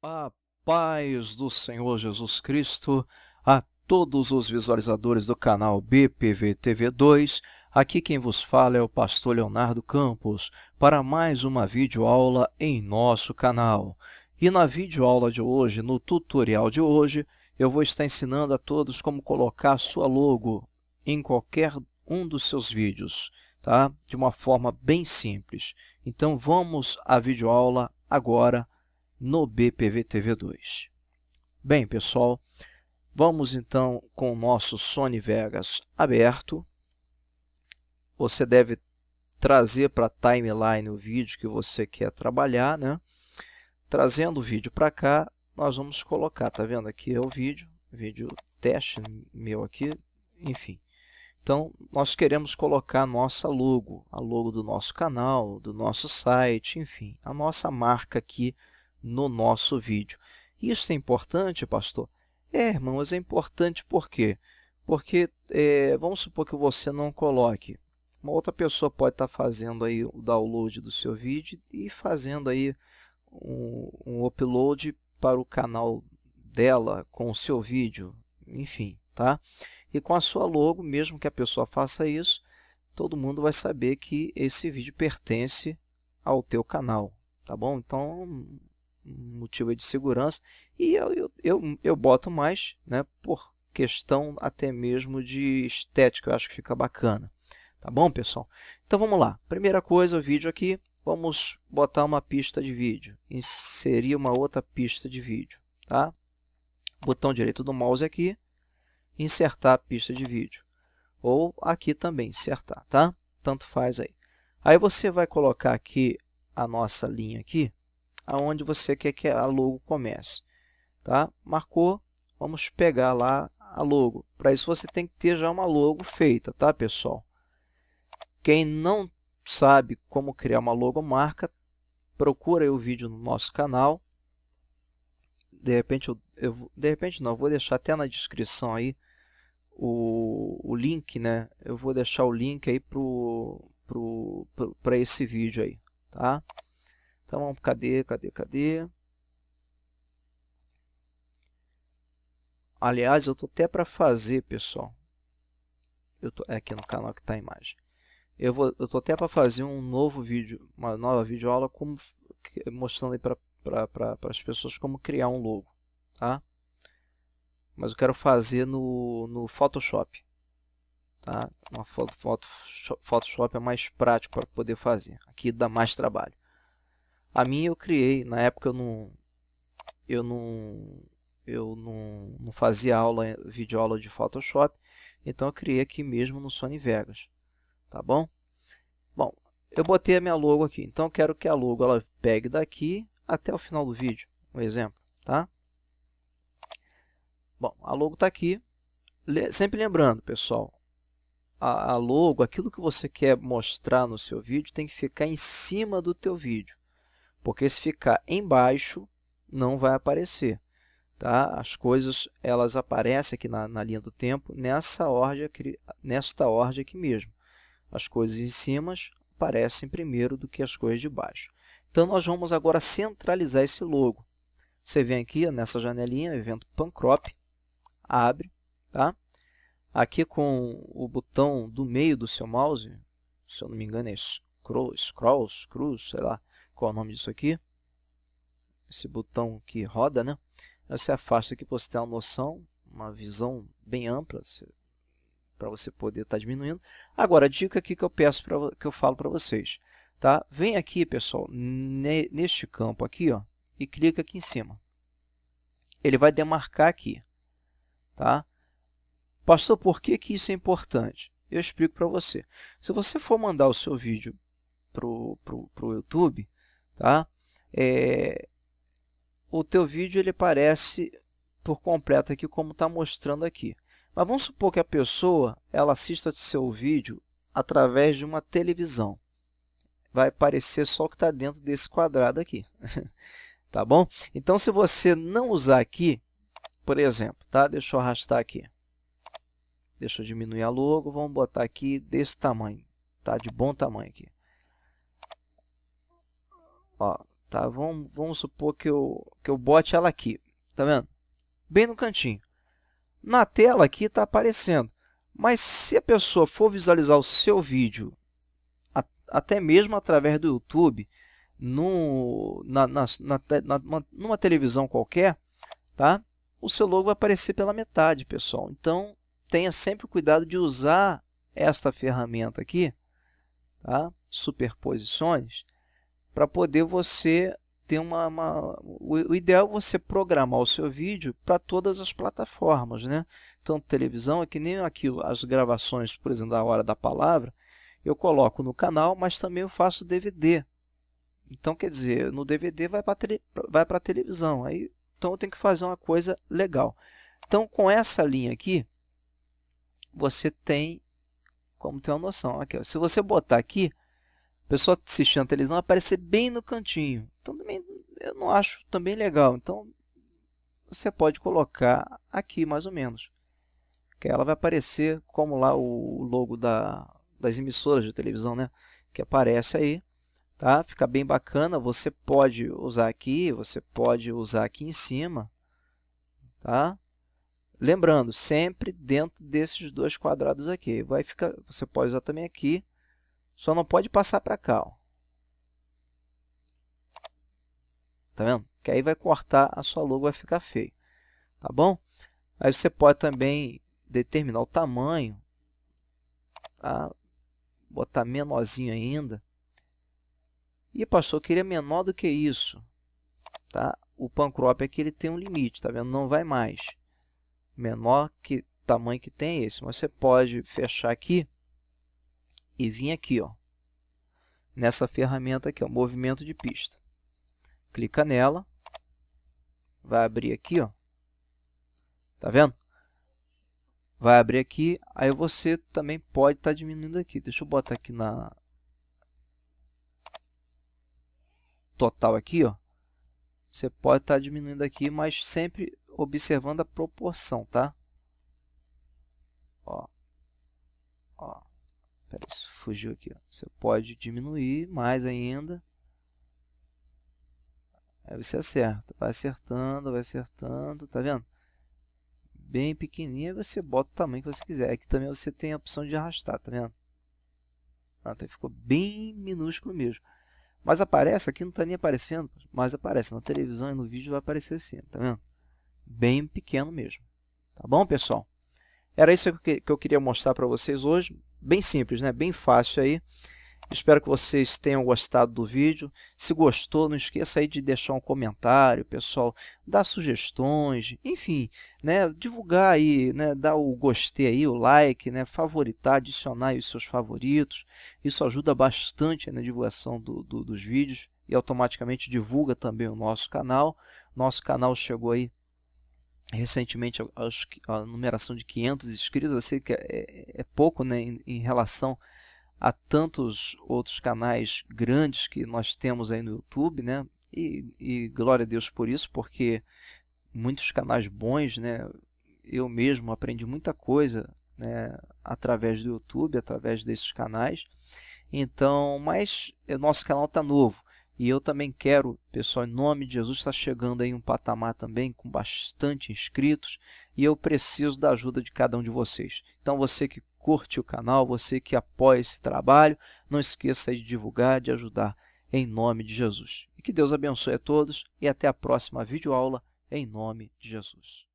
A paz do Senhor Jesus Cristo a todos os visualizadores do canal BPV TV2. Aqui quem vos fala é o pastor Leonardo Campos para mais uma videoaula em nosso canal. E na videoaula de hoje, no tutorial de hoje, eu vou estar ensinando a todos como colocar sua logo em qualquer um dos seus vídeos, tá? De uma forma bem simples. Então vamos à videoaula agora no BPV-TV2. Bem, pessoal, vamos então com o nosso Sony Vegas aberto. Você deve trazer para a timeline o vídeo que você quer trabalhar, né? Trazendo o vídeo para cá, nós vamos colocar, tá vendo aqui é o vídeo, vídeo teste meu aqui, enfim. Então, nós queremos colocar a nossa logo, a logo do nosso canal, do nosso site, enfim, a nossa marca aqui no nosso vídeo. Isso é importante, pastor? É, irmãos, é importante por quê? Porque é, vamos supor que você não coloque. Uma outra pessoa pode estar tá fazendo aí o download do seu vídeo e fazendo aí um, um upload para o canal dela com o seu vídeo, enfim, tá? E com a sua logo, mesmo que a pessoa faça isso, todo mundo vai saber que esse vídeo pertence ao teu canal, tá bom? Então motivo de segurança, e eu, eu, eu, eu boto mais né, por questão até mesmo de estética, eu acho que fica bacana. Tá bom, pessoal? Então vamos lá. Primeira coisa, o vídeo aqui, vamos botar uma pista de vídeo, inserir uma outra pista de vídeo, tá? Botão direito do mouse aqui, insertar a pista de vídeo. Ou aqui também, insertar, tá? Tanto faz aí. Aí você vai colocar aqui a nossa linha aqui, aonde você quer que a logo comece. Tá? Marcou, vamos pegar lá a logo. Para isso você tem que ter já uma logo feita, tá pessoal? Quem não sabe como criar uma logomarca, procura o vídeo no nosso canal. De repente, eu, eu de repente não, vou deixar até na descrição aí o, o link, né? Eu vou deixar o link aí para pro, pro, esse vídeo aí, tá? Então, cadê, cadê, cadê? Aliás, eu estou até para fazer, pessoal. Eu tô, é aqui no canal que está a imagem. Eu vou, eu tô até para fazer um novo vídeo, uma nova videoaula como, mostrando aí para pra as pessoas como criar um logo, tá? Mas eu quero fazer no, no Photoshop, tá? Uma foto, foto, Photoshop é mais prático para poder fazer. Aqui dá mais trabalho. A minha eu criei, na época eu não eu não eu não, não fazia aula vídeo aula de Photoshop, então eu criei aqui mesmo no Sony Vegas. Tá bom? Bom, eu botei a minha logo aqui, então eu quero que a logo ela pegue daqui até o final do vídeo, um exemplo, tá? Bom, a logo está aqui. Sempre lembrando, pessoal, a, a logo, aquilo que você quer mostrar no seu vídeo tem que ficar em cima do teu vídeo porque se ficar embaixo, não vai aparecer. Tá? As coisas elas aparecem aqui na, na linha do tempo nessa ordem aqui, nesta ordem aqui mesmo. As coisas em cima aparecem primeiro do que as coisas de baixo. Então, nós vamos agora centralizar esse logo. Você vem aqui nessa janelinha, evento Pancrop, abre, tá? Aqui com o botão do meio do seu mouse, se eu não me engano é scroll, scroll, scroll, sei lá, qual é o nome disso aqui? Esse botão que roda, né? você afasta aqui para você ter uma noção, uma visão bem ampla, para você poder estar tá diminuindo. Agora, a dica aqui que eu peço, pra, que eu falo para vocês, tá? Vem aqui, pessoal, neste campo aqui, ó, e clica aqui em cima. Ele vai demarcar aqui, tá? Pastor, por que, que isso é importante? Eu explico para você. Se você for mandar o seu vídeo para o YouTube, tá? É, o teu vídeo ele aparece por completo aqui como está mostrando aqui. Mas vamos supor que a pessoa ela assista seu vídeo através de uma televisão. Vai aparecer só o que está dentro desse quadrado aqui. tá bom? Então, se você não usar aqui, por exemplo, tá? deixa eu arrastar aqui. Deixa eu diminuir a logo, vamos botar aqui desse tamanho. Tá de bom tamanho aqui. Ó, tá, vamos, vamos supor que eu, que eu bote ela aqui, tá vendo? Bem no cantinho. Na tela aqui está aparecendo, mas se a pessoa for visualizar o seu vídeo, a, até mesmo através do YouTube, no, na, na, na, na, numa televisão qualquer, tá? o seu logo vai aparecer pela metade, pessoal. Então, tenha sempre cuidado de usar esta ferramenta aqui, tá? superposições, para poder você ter uma, uma, o, ideal é você programar o seu vídeo para todas as plataformas, né? Tanto televisão, é que nem aqui as gravações, por exemplo, da Hora da Palavra, eu coloco no canal, mas também eu faço DVD. Então, quer dizer, no DVD vai para vai para televisão, aí, então eu tenho que fazer uma coisa legal. Então, com essa linha aqui, você tem como ter uma noção. Aqui, ó, se você botar aqui, pessoa assistindo a televisão aparecer bem no cantinho. Então também eu não acho também legal. Então você pode colocar aqui mais ou menos. Que ela vai aparecer como lá o logo da, das emissoras de televisão, né? Que aparece aí, tá? Fica bem bacana. Você pode usar aqui, você pode usar aqui em cima, tá? Lembrando, sempre dentro desses dois quadrados aqui. Vai ficar, você pode usar também aqui só não pode passar para cá, ó. Tá vendo? Que aí vai cortar a sua logo, vai ficar feio. Tá bom? Aí você pode também determinar o tamanho. Tá? Botar menorzinho ainda. E passou que ele é menor do que isso. Tá? O pancrop aqui ele tem um limite, tá vendo? Não vai mais. Menor que tamanho que tem esse. Mas você pode fechar aqui e vim aqui, ó, nessa ferramenta aqui, ó, movimento de pista. Clica nela, vai abrir aqui, ó. Tá vendo? Vai abrir aqui, aí você também pode estar tá diminuindo aqui. Deixa eu botar aqui na total aqui, ó. Você pode estar tá diminuindo aqui, mas sempre observando a proporção, tá? Ó. Ó. Pera, isso fugiu aqui. Ó. Você pode diminuir mais ainda. Aí você acerta. Vai acertando, vai acertando. Tá vendo? Bem pequenininha, você bota o tamanho que você quiser. Aqui é também você tem a opção de arrastar, tá vendo? Ah, então ficou bem minúsculo mesmo. Mas aparece, aqui não está nem aparecendo, mas aparece. Na televisão e no vídeo vai aparecer assim, tá vendo? Bem pequeno mesmo. Tá bom, pessoal? Era isso que eu queria mostrar para vocês hoje bem simples, né? bem fácil aí. Espero que vocês tenham gostado do vídeo. Se gostou, não esqueça aí de deixar um comentário, pessoal, dar sugestões, enfim, né, divulgar aí, né, dar o gostei aí, o like, né, favoritar, adicionar os seus favoritos. Isso ajuda bastante na divulgação do, do, dos vídeos e automaticamente divulga também o nosso canal. Nosso canal chegou aí recentemente a, numeração de 500 inscritos, eu sei que é, é, é pouco né, em, em, relação a tantos outros canais grandes que nós temos aí no YouTube, né? E, e glória a Deus por isso, porque muitos canais bons, né? Eu mesmo aprendi muita coisa, né? Através do YouTube, através desses canais. Então, mas o é, nosso canal tá novo. E eu também quero, pessoal, em nome de Jesus, está chegando aí um patamar também com bastante inscritos e eu preciso da ajuda de cada um de vocês. Então, você que curte o canal, você que apoia esse trabalho, não esqueça de divulgar, de ajudar, em nome de Jesus. E que Deus abençoe a todos e até a próxima videoaula, em nome de Jesus.